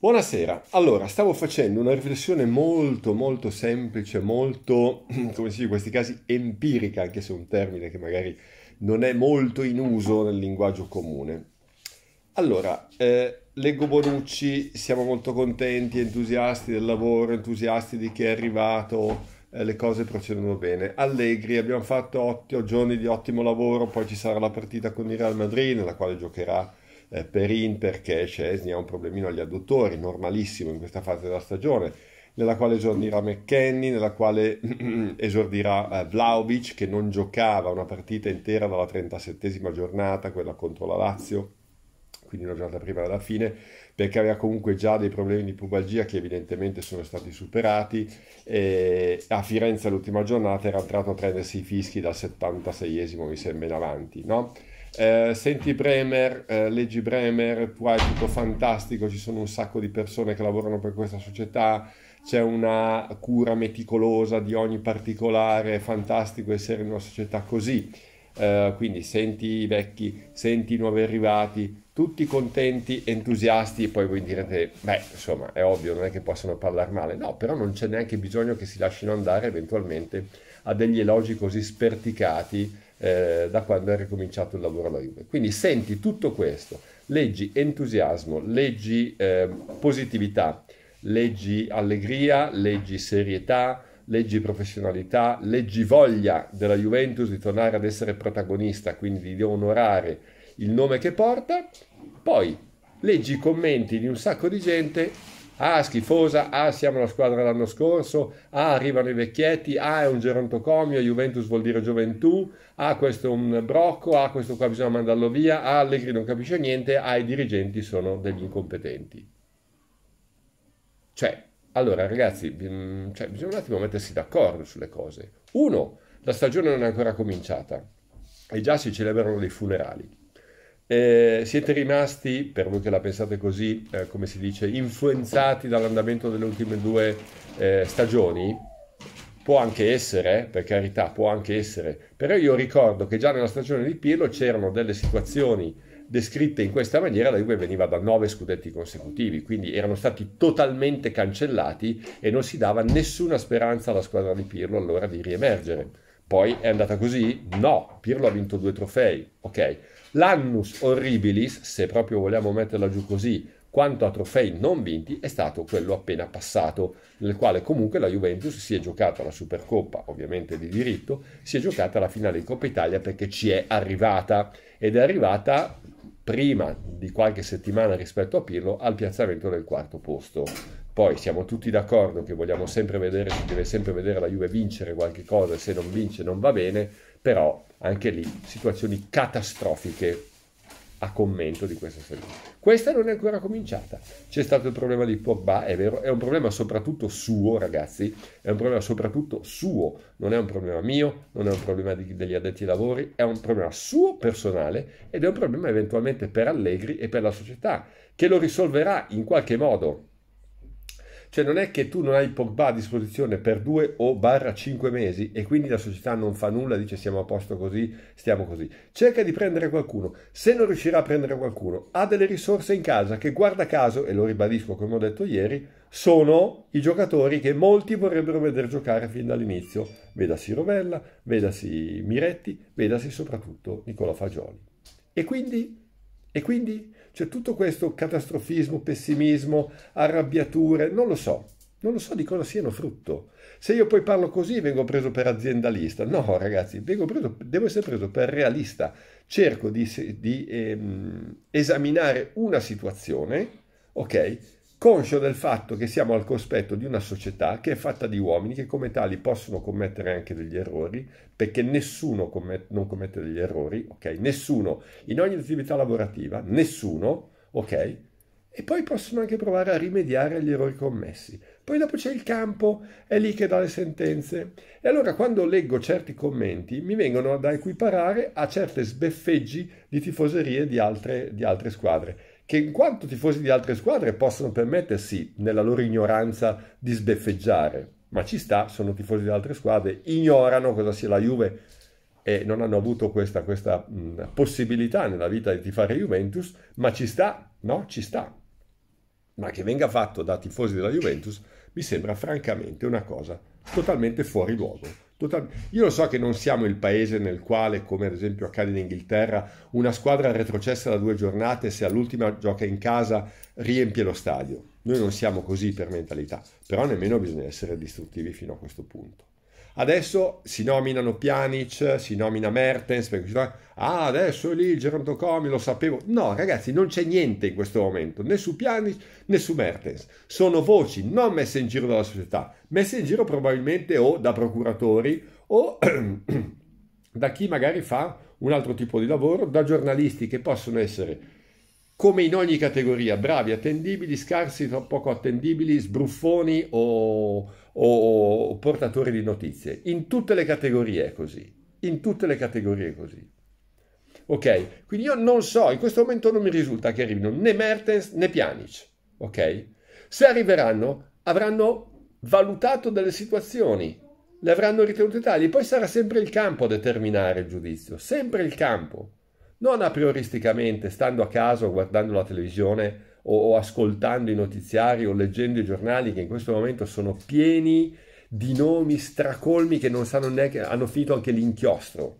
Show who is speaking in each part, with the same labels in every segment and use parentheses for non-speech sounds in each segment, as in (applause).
Speaker 1: Buonasera, allora stavo facendo una riflessione molto molto semplice, molto, (clears throat) come si dice in questi casi, empirica, anche se è un termine che magari non è molto in uso nel linguaggio comune. Allora, eh, leggo Bonucci, siamo molto contenti, entusiasti del lavoro, entusiasti di chi è arrivato, eh, le cose procedono bene. Allegri, abbiamo fatto 8 giorni di ottimo lavoro, poi ci sarà la partita con il Real Madrid, nella quale giocherà eh, Perin perché Scesni ha un problemino agli adduttori, normalissimo in questa fase della stagione, nella quale esordirà McKenny, nella quale (clears throat) esordirà eh, Vlaovic che non giocava una partita intera dalla 37esima giornata, quella contro la Lazio, quindi una giornata prima della fine, perché aveva comunque già dei problemi di pubalgia che evidentemente sono stati superati. E a Firenze l'ultima giornata era entrato a prendersi i fischi dal 76esimo, mi sembra, in avanti, no? Eh, senti Bremer, eh, leggi Bremer, qua è tutto fantastico, ci sono un sacco di persone che lavorano per questa società, c'è una cura meticolosa di ogni particolare, è fantastico essere in una società così. Eh, quindi senti i vecchi, senti i nuovi arrivati, tutti contenti, entusiasti e poi voi direte, beh, insomma, è ovvio, non è che possono parlare male. No, però non c'è neanche bisogno che si lasciano andare eventualmente a degli elogi così sperticati eh, da quando è ricominciato il lavoro alla Juve. Quindi senti tutto questo, leggi entusiasmo, leggi eh, positività, leggi allegria, leggi serietà, leggi professionalità, leggi voglia della Juventus di tornare ad essere protagonista, quindi di onorare il nome che porta, poi leggi i commenti di un sacco di gente Ah, schifosa, ah, siamo la squadra dell'anno scorso, ah, arrivano i vecchietti, ah, è un gerontocomio, Juventus vuol dire gioventù, ah, questo è un brocco, ah, questo qua bisogna mandarlo via, ah, Allegri non capisce niente, ah, i dirigenti sono degli incompetenti. Cioè, allora ragazzi, mm, cioè, bisogna un attimo mettersi d'accordo sulle cose. Uno, la stagione non è ancora cominciata e già si celebrano dei funerali. Eh, siete rimasti, per voi che la pensate così, eh, come si dice, influenzati dall'andamento delle ultime due eh, stagioni? Può anche essere, per carità, può anche essere, però io ricordo che già nella stagione di Pirlo c'erano delle situazioni descritte in questa maniera, la Juve veniva da nove scudetti consecutivi, quindi erano stati totalmente cancellati e non si dava nessuna speranza alla squadra di Pirlo allora di riemergere. Poi è andata così? No, Pirlo ha vinto due trofei, ok L'annus horribilis, se proprio vogliamo metterla giù così, quanto a trofei non vinti, è stato quello appena passato, nel quale comunque la Juventus si è giocata la Supercoppa, ovviamente di diritto, si è giocata la finale di Coppa Italia perché ci è arrivata ed è arrivata prima di qualche settimana rispetto a Pirlo al piazzamento del quarto posto. Poi siamo tutti d'accordo che vogliamo sempre vedere, si deve sempre vedere la Juve vincere qualche cosa, se non vince non va bene, però anche lì situazioni catastrofiche a commento di questa stagione. Questa non è ancora cominciata. C'è stato il problema di Pogba, è vero, è un problema soprattutto suo, ragazzi, è un problema soprattutto suo, non è un problema mio, non è un problema di, degli addetti ai lavori, è un problema suo personale ed è un problema eventualmente per Allegri e per la società, che lo risolverà in qualche modo cioè non è che tu non hai Pogba a disposizione per due o barra cinque mesi e quindi la società non fa nulla, dice siamo a posto così, stiamo così. Cerca di prendere qualcuno. Se non riuscirà a prendere qualcuno, ha delle risorse in casa che guarda caso, e lo ribadisco come ho detto ieri, sono i giocatori che molti vorrebbero vedere giocare fin dall'inizio. Vedasi Rovella, vedasi Miretti, vedasi soprattutto Nicola Fagioli. E quindi e quindi c'è tutto questo catastrofismo, pessimismo, arrabbiature, non lo so, non lo so di cosa siano frutto. Se io poi parlo così vengo preso per aziendalista. No, ragazzi, preso, devo essere preso per realista. Cerco di, di ehm, esaminare una situazione, ok? conscio del fatto che siamo al cospetto di una società che è fatta di uomini che come tali possono commettere anche degli errori, perché nessuno commet- non commette degli errori, ok? Nessuno, in ogni attività lavorativa, nessuno, ok? E poi possono anche provare a rimediare agli errori commessi. Poi dopo c'è il campo, è lì che dà le sentenze. E allora quando leggo certi commenti mi vengono da equiparare a certe sbeffeggi di tifoserie di altre, di altre squadre che in quanto tifosi di altre squadre possono permettersi, nella loro ignoranza, di sbeffeggiare. Ma ci sta, sono tifosi di altre squadre, ignorano cosa sia la Juve e non hanno avuto questa, questa mh, possibilità nella vita di tifare Juventus, ma ci sta, no? Ci sta. Ma che venga fatto da tifosi della Juventus mi sembra francamente una cosa totalmente fuori luogo. Totalmente. Io lo so che non siamo il paese nel quale, come ad esempio accade in Inghilterra, una squadra retrocessa da due giornate, se all'ultima gioca in casa, riempie lo stadio. Noi non siamo così per mentalità, però nemmeno bisogna essere distruttivi fino a questo punto. Adesso si nominano Pjanic, si nomina Mertens, perché si fa, ah adesso è lì il Geronto Comi, lo sapevo. No ragazzi, non c'è niente in questo momento, né su Pjanic né su Mertens. Sono voci non messe in giro dalla società, messe in giro probabilmente o da procuratori o (clears throat) da chi magari fa un altro tipo di lavoro, da giornalisti che possono essere come in ogni categoria, bravi, attendibili, scarsi, poco attendibili, sbruffoni o, o, o portatori di notizie. In tutte le categorie è così. In tutte le categorie è così. Ok, quindi io non so, in questo momento non mi risulta che arrivino né Mertens né Pjanic. Ok? Se arriveranno, avranno valutato delle situazioni, le avranno ritenute tali, poi sarà sempre il campo a determinare il giudizio, sempre il campo. Non a aprioristicamente, stando a caso, guardando la televisione o, o ascoltando i notiziari o leggendo i giornali che in questo momento sono pieni di nomi stracolmi che non sanno neanche, hanno finito anche l'inchiostro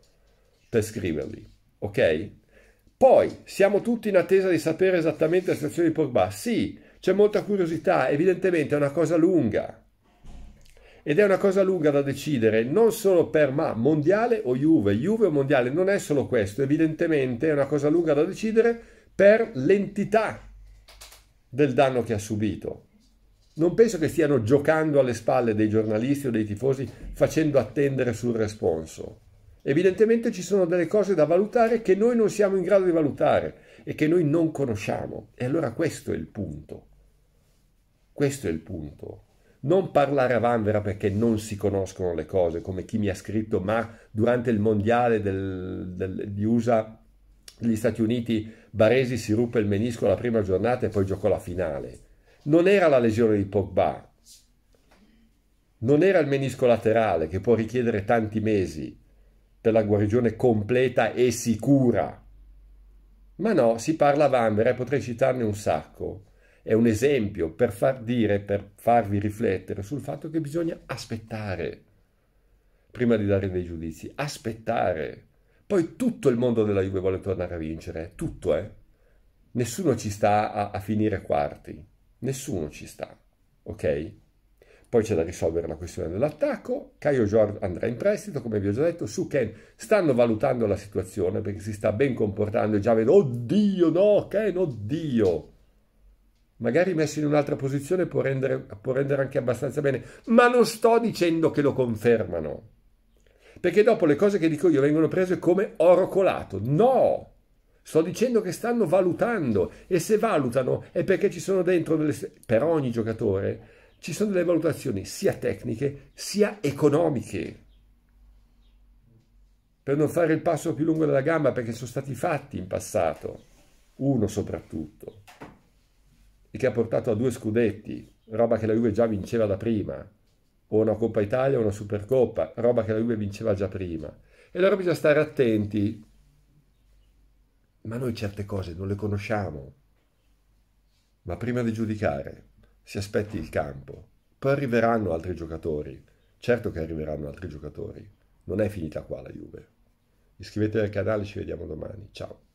Speaker 1: per scriverli, ok? Poi, siamo tutti in attesa di sapere esattamente la situazione di Pogba. Sì, c'è molta curiosità, evidentemente è una cosa lunga. Ed è una cosa lunga da decidere, non solo per ma mondiale o Juve, Juve o mondiale, non è solo questo, evidentemente è una cosa lunga da decidere per l'entità del danno che ha subito. Non penso che stiano giocando alle spalle dei giornalisti o dei tifosi facendo attendere sul responso. Evidentemente ci sono delle cose da valutare che noi non siamo in grado di valutare e che noi non conosciamo. E allora questo è il punto. Questo è il punto. Non parlare a vanvera perché non si conoscono le cose, come chi mi ha scritto, ma durante il mondiale del, del, di USA gli Stati Uniti Baresi si ruppe il menisco la prima giornata e poi giocò la finale. Non era la lesione di Pogba, non era il menisco laterale che può richiedere tanti mesi per la guarigione completa e sicura. Ma no, si parla a Vanvera e potrei citarne un sacco. È un esempio per far dire, per farvi riflettere sul fatto che bisogna aspettare prima di dare dei giudizi. Aspettare poi tutto il mondo della Juve vuole tornare a vincere, tutto eh. Nessuno ci sta a, a finire quarti, nessuno ci sta, ok? Poi c'è da risolvere la questione dell'attacco. Caio Jordan andrà in prestito, come vi ho già detto. Su Ken stanno valutando la situazione perché si sta ben comportando e già vedo, oddio, no, Ken, oddio. Magari messo in un'altra posizione può rendere, può rendere anche abbastanza bene, ma non sto dicendo che lo confermano perché dopo le cose che dico io vengono prese come oro colato. No! Sto dicendo che stanno valutando e se valutano è perché ci sono dentro, delle, per ogni giocatore, ci sono delle valutazioni sia tecniche sia economiche. Per non fare il passo più lungo della gamba perché sono stati fatti in passato, uno soprattutto, e che ha portato a due scudetti, roba che la Juve già vinceva da prima o una Coppa Italia o una Supercoppa, roba che la Juve vinceva già prima. E allora bisogna stare attenti, ma noi certe cose non le conosciamo. Ma prima di giudicare, si aspetti il campo. Poi arriveranno altri giocatori. Certo che arriveranno altri giocatori. Non è finita qua la Juve. Iscrivetevi al canale, ci vediamo domani. Ciao.